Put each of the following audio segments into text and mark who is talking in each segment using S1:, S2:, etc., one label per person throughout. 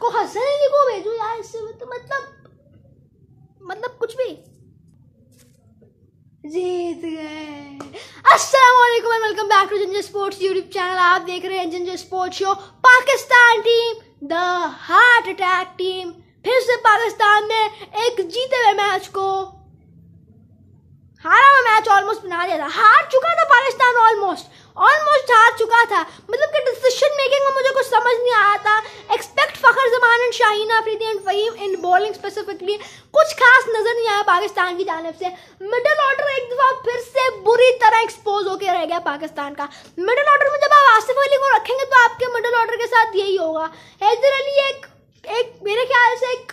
S1: आपको हंसने नहीं को भेजू यार इससे तो मतलब मतलब कुछ भी जीत गए Aslam welcome back to Ginger Sports YouTube channel आप देख रहे हैं Ginger Sports show Pakistan team the heart attack team फिर से पाकिस्तान में एक जीते हुए मैच को हारा हुआ मैच ऑलमोस्ट बना दिया था हार चुका था पाकिस्तान ऑलमोस्ट ऑलमोस्ट हार चुका था मतलब कि डिसीजन मेकिंग में मुझे कुछ समझ नहीं आया था and Shaheen Afridi and Faheem in bowling specifically कुछ खास नजर नहीं आया पाकिस्तान की जानब से मिडिल ऑर्डर एक दफा फिर से बुरी तरह एक्सपोज होकर रह गया पाकिस्तान का मिडिल ऑर्डर में जब आप आसिफ अली को रखेंगे तो आपके मिडिल ऑर्डर के साथ यही होगा हैदर अली एक एक मेरे ख्याल से एक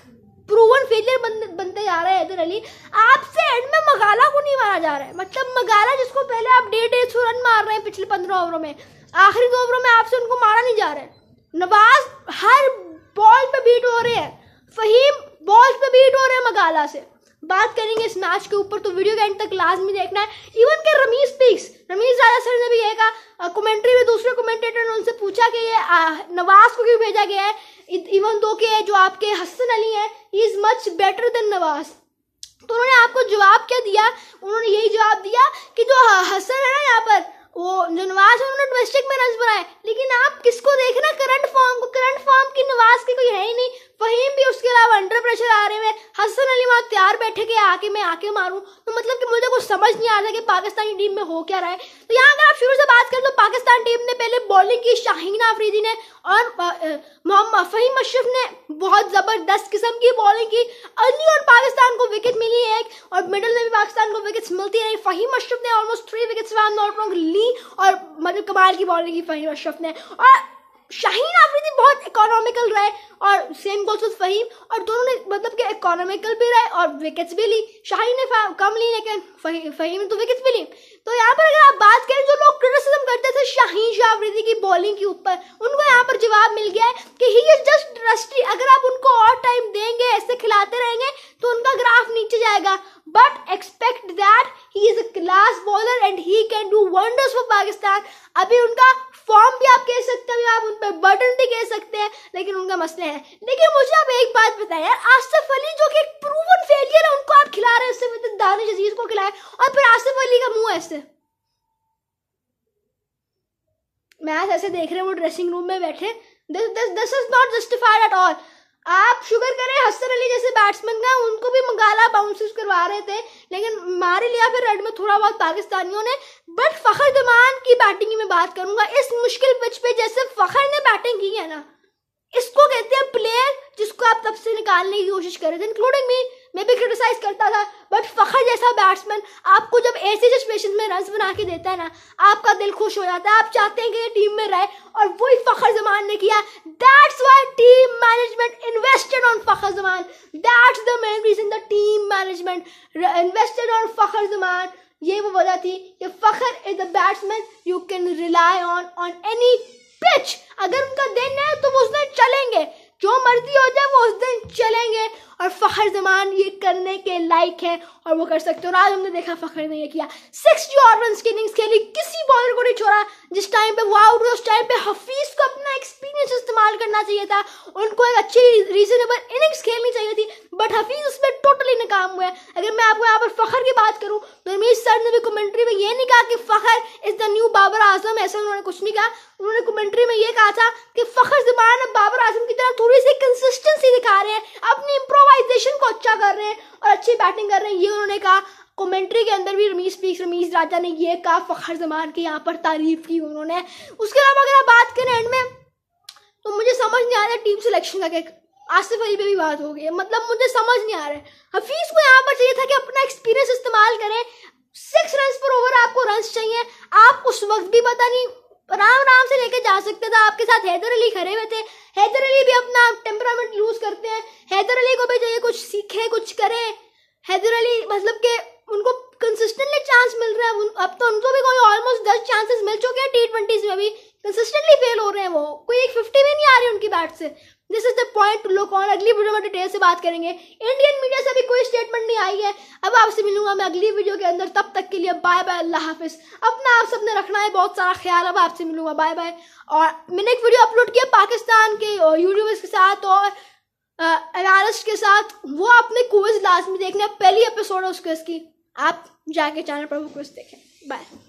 S1: प्रूवन फेलियर बन, बनते जा रहे हैं हैदर अली आपसे एंड में मगाला को नहीं मारा जा रहा है मतलब मगाला जिसको पहले आप डेढ़ डेढ़ सौ रन मार रहे हैं पिछले पंद्रह ओवरों में आखिरी दो ओवरों में आपसे उनको मारा नहीं जा रहा है नवाज हर बॉल पे बीट हो रहे हैं फहीम बॉल पे बीट हो रहे हैं मगाला से बात करेंगे इस मैच के ऊपर तो वीडियो के एंड तक लाजमी देखना है इवन के रमीज स्पीक्स रमीज राजा सर ने भी यह कहा कमेंट्री में दूसरे कमेंटेटर ने उनसे पूछा कि ये नवाज को क्यों भेजा गया है इवन दो के जो आपके हसन अली हैं is much better than Nawaz तो उन्होंने आपको जवाब क्या दिया उन्होंने यही जवाब दिया कि जो हसन है वो नवाज उन्होंने डोमेस्टिक में बनाए लेकिन आप किसको देखना करंट फॉर्म को करंट फॉर्म की नवाज की कोई है ही नहीं फहीम भी उसके अलावा अंडर प्रेशर आ रहे हैं हसन अली वहाँ तैयार बैठे के आके मैं आके मारूं तो मतलब कि मुझे कुछ समझ नहीं आ रहा कि पाकिस्तानी टीम में हो क्या रहा है तो यहाँ अगर आप शुरू से बात करें तो पाकिस्तान टीम ने पहले बॉलिंग की शाहीन आफरीदी ने और मोहम्मद फहीम अशरफ ने बहुत ज़बरदस्त किस्म की बॉलिंग की अली और पाकिस्तान को विकेट मिली है एक और मिडल में भी पाकिस्तान को विकेट्स मिलती रही फहीम अशरफ ने ऑलमोस्ट थ्री विकेट्स नॉट ली और मतलब कमाल की बॉलिंग की फहीम अशरफ ने और शाहीन आफरीदी बहुत इकोनॉमिकल रहे और सेम गोल्स विद फहीम और दोनों ने मतलब कि इकोनॉमिकल भी रहे और विकेट्स भी ली शाहीन ने कम ली लेकिन फहीम ने तो विकेट्स भी ली तो यहाँ पर अगर आप बात करें जो लोग क्रिटिसिज्म करते थे शाहीन शाह आफरीदी की बॉलिंग के ऊपर उनको यहाँ पर जवाब मिल गया है कि ही इज जस्ट ट्रस्टी अगर आप उनको और टाइम देंगे ऐसे खिलाते रहेंगे तो उनका ग्राफ नीचे जाएगा but expect that he is a class bowler and he can do wonders for Pakistan अभी उनका फॉर्म भी आप कह सकते हो आप उन पर बटन भी कह सकते हैं लेकिन उनका मसले है लेकिन मुझे आप एक बात बताएं यार आसिफ अली जो कि एक प्रूवन फेलियर है उनको आप खिला रहे हैं उससे दानिश अजीज को खिलाए और फिर आसिफ अली का मुंह ऐसे मैच ऐसे देख रहे हैं वो ड्रेसिंग रूम में बैठे this this this is not justified at all आप शुगर करें हसर अली जैसे बैट्समैन का उनको भी मंगाला बाउंसर्स करवा रहे थे लेकिन मारे लिया फिर रेड में थोड़ा बहुत पाकिस्तानियों ने बट फ़खर जमान की बैटिंग की बात करूंगा इस मुश्किल पिच पे जैसे फ़खर ने बैटिंग की है ना इसको कहते हैं प्लेयर जिसको आप तब से निकालने की कोशिश कर रहे थे इंक्लूडिंग मी मैं भी क्रिटिसाइज करता था बट फखर जैसा बैट्समैन आपको जब ऐसी सिचुएशन में रन बना के देता है ना आपका दिल खुश हो जाता है आप चाहते हैं कि ये टीम में रहे और वही फखर जमान ने किया that's why team management invested on Fakhar Zaman that's the main reason the team management invested on Fakhar Zaman ये वो वजह थी कि Fakhar is the batsman you can rely on on any pitch अगर उनका दिन है तो वो उस दिन चलेंगे जो मर्जी हो जाए वो उस दिन चलेंगे और फ़खर जमान ये करने के लायक है और वो कर सकते हो आज हमने देखा फ़खर ने ये किया सिक्स जो और रन इनिंग्स खेली किसी बॉलर को नहीं छोड़ा जिस टाइम पे वो आउट हुआ उस टाइम पे हफीज़ को अपना एक्सपीरियंस इस्तेमाल करना चाहिए था उनको एक अच्छी रीजनेबल इनिंग्स खेलनी चाहिए थी बट हफीज उसमें टोटली नाकाम हुआ है अगर मैं आपको यहाँ पर फ़खर की बात करूँ तो रमेश सर ने भी कमेंट्री में ये नहीं कहा कि Fakhar is the new Babar Azam ऐसा उन्होंने कुछ नहीं कहा उन्होंने कमेंट्री में ये कहा था कि फ़खर जबान अब बाबर आजम की तरह थोड़ी सी कंसिस्टेंसी दिखा रहे हैं अपनी इम्प्रोवाइजेशन को अच्छा कर रहे हैं और अच्छी बैटिंग कर रहे हैं ये उन्होंने कहा कमेंट्री के अंदर भी रमीश पीस रमीश राजा ने ये कहा फ़खर जमान की यहाँ पर तारीफ़ की उन्होंने उसके अलावा अगर आप बात करें एंड में तो मुझे समझ नहीं आ रहा टीम सिलेक्शन का आसिफ अली पे भी बात हो गई मतलब मुझे समझ नहीं आ रहा है हफीज़ को यहाँ पर चाहिए था कि अपना एक्सपीरियंस इस्तेमाल करें सिक्स रन पर ओवर आपको रन चाहिए आप उस वक्त भी पता नहीं आराम आराम से लेके जा सकते थे आपके साथ हैदर अली खड़े हुए थे हैदर अली भी अपना टेम्परामेंट लूज करते हैं हैदर अली को भी चाहिए कुछ सीखे कुछ करे हैदर अली मतलब के उनको कंसिस्टेंटली चांस मिल रहा है अब तो उनको भी कोई ऑलमोस्ट दस चांसेस मिल चुके हैं टी ट्वेंटी में भी कंसिस्टेंटली फेल हो रहे हैं वो कोई एक फिफ्टी भी नहीं आ रही उनकी बैट से this is the point to look on अगली वीडियो में डिटेल से बात करेंगे इंडियन मीडिया से अभी कोई स्टेटमेंट नहीं आई है अब आपसे मिलूंगा मैं अगली वीडियो के अंदर तब तक के लिए बाय बाय अल्लाह हाफिज अपना आप सबने रखना है बहुत सारा ख्याल अब आपसे मिलूंगा बाय बाय और मैंने एक वीडियो अपलोड किया पाकिस्तान के यूट्यूबर्स के साथ और एनालिस्ट के साथ वो आपने क्विज लास्ट में देखने पहली एपिसोड है उसके इसकी आप जाके चैनल पर वो क्विज देखें बाय